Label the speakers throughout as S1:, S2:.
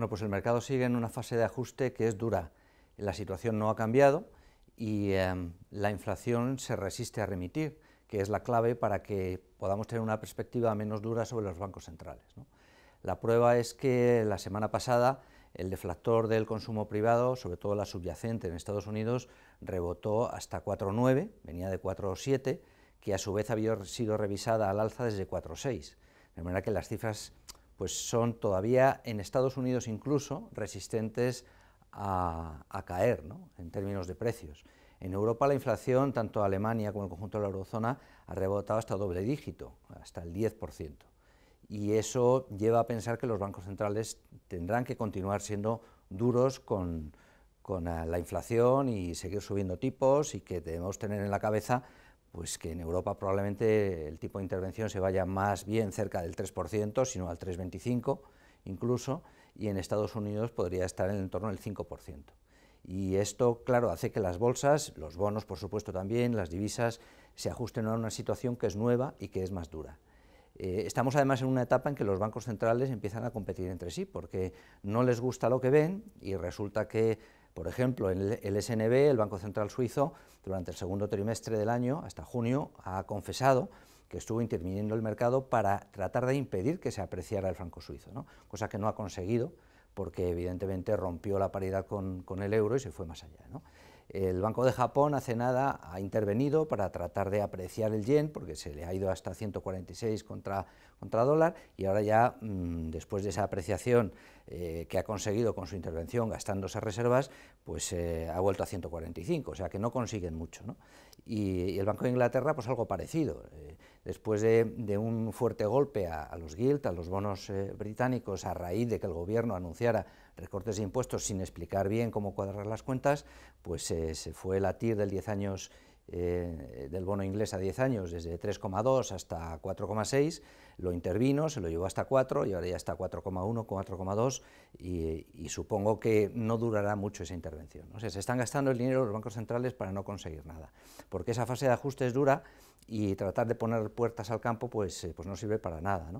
S1: Bueno, pues el mercado sigue en una fase de ajuste que es dura. La situación no ha cambiado y em, la inflación se resiste a remitir, que es la clave para que podamos tener una perspectiva menos dura sobre los bancos centrales. La prueba es que la semana pasada el deflactor del consumo privado, sobre todo la subyacente en Estados Unidos, rebotó hasta 4,9, venía de 4,7, que a su vez había sido revisada al alza desde 4,6. De manera que las cifras pues son todavía en Estados Unidos incluso resistentes a, caer en términos de precios. En Europa la inflación, tanto Alemania como el conjunto de la eurozona, ha rebotado hasta doble dígito, hasta el 10%. Y eso lleva a pensar que los bancos centrales tendrán que continuar siendo duros con, con eh, la inflación y seguir subiendo tipos y que debemos tener en la cabeza pues que en Europa probablemente el tipo de intervención se vaya más bien cerca del 3%, sino al 3,25% incluso, y en Estados Unidos podría estar en el entorno del 5%. Y esto, claro, hace que las bolsas, los bonos por supuesto también, las divisas, se ajusten a una situación que es nueva y que es más dura. Eh, estamos además en una etapa en que los bancos centrales empiezan a competir entre sí, porque no les gusta lo que ven y resulta que por ejemplo, el SNB, el Banco Central Suizo, durante el segundo trimestre del año, hasta junio, ha confesado que estuvo interviniendo el mercado para tratar de impedir que se apreciara el franco suizo, cosa que no ha conseguido porque evidentemente rompió la paridad con, el euro y se fue más allá. El Banco de Japón hace nada ha intervenido para tratar de apreciar el yen, porque se le ha ido hasta 146 contra, contra dólar, y ahora ya, mm, después de esa apreciación eh, que ha conseguido con su intervención gastando esas reservas, pues eh, ha vuelto a 145, o sea que no consiguen mucho. Y, el Banco de Inglaterra, pues algo parecido. Eh, después de, un fuerte golpe a, los guilt, a los bonos eh, británicos, a raíz de que el gobierno anunciara recortes de impuestos sin explicar bien cómo cuadrar las cuentas, pues eh, se fue la TIR del 10 años eh, del bono inglés a 10 años desde 3,2 hasta 4,6, lo intervino, se lo llevó hasta 4 y ahora ya está 4,1, 4,2 y, supongo que no durará mucho esa intervención. O sea, se están gastando el dinero los bancos centrales para no conseguir nada, porque esa fase de ajustes es dura y tratar de poner puertas al campo pues, eh, pues no sirve para nada.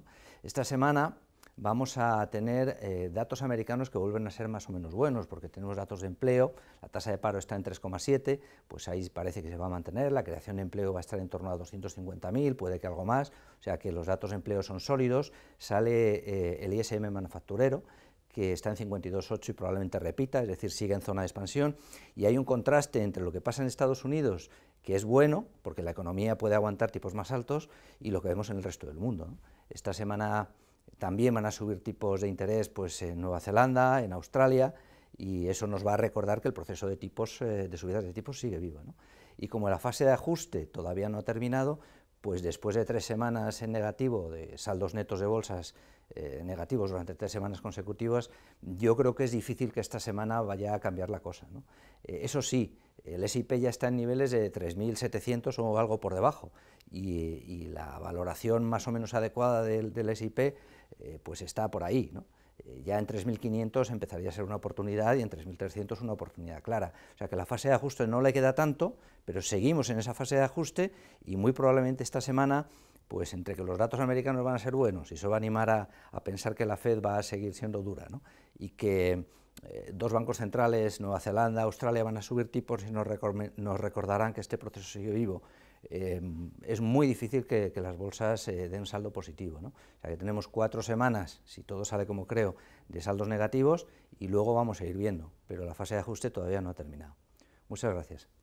S1: Esta semana vamos a tener eh, datos americanos que vuelven a ser más o menos buenos, porque tenemos datos de empleo, la tasa de paro está en 3,7, pues ahí parece que se va a mantener, la creación de empleo va a estar en torno a 250.000, puede que algo más, o sea que los datos de empleo son sólidos, sale eh, el ISM manufacturero, que está en 52,8 y probablemente repita, es decir, sigue en zona de expansión, y hay un contraste entre lo que pasa en Estados Unidos, que es bueno, porque la economía puede aguantar tipos más altos, y lo que vemos en el resto del mundo. Esta semana también van a subir tipos de interés pues, en Nueva Zelanda, en Australia, y eso nos va a recordar que el proceso de, tipos, eh, de subidas de tipos sigue vivo. Y como la fase de ajuste todavía no ha terminado, pues después de tres semanas en negativo, de saldos netos de bolsas eh, negativos durante tres semanas consecutivas, yo creo que es difícil que esta semana vaya a cambiar la cosa. Eh, eso sí, el SIP ya está en niveles de 3.700 o algo por debajo, y, la valoración más o menos adecuada del, SIP eh, pues está por ahí. Eh, ya en 3.500 empezaría a ser una oportunidad y en 3.300 una oportunidad clara. O sea que la fase de ajuste no le queda tanto, pero seguimos en esa fase de ajuste y muy probablemente esta semana pues entre que los datos americanos van a ser buenos y eso va a animar a, pensar que la Fed va a seguir siendo dura y que eh, dos bancos centrales, Nueva Zelanda, Australia, van a subir tipos y nos, nos recordarán que este proceso sigue vivo eh, es muy difícil que, las bolsas eh, den saldo positivo. O que tenemos cuatro semanas, si todo sale como creo, de saldos negativos y luego vamos a ir viendo, pero la fase de ajuste todavía no ha terminado. Muchas gracias.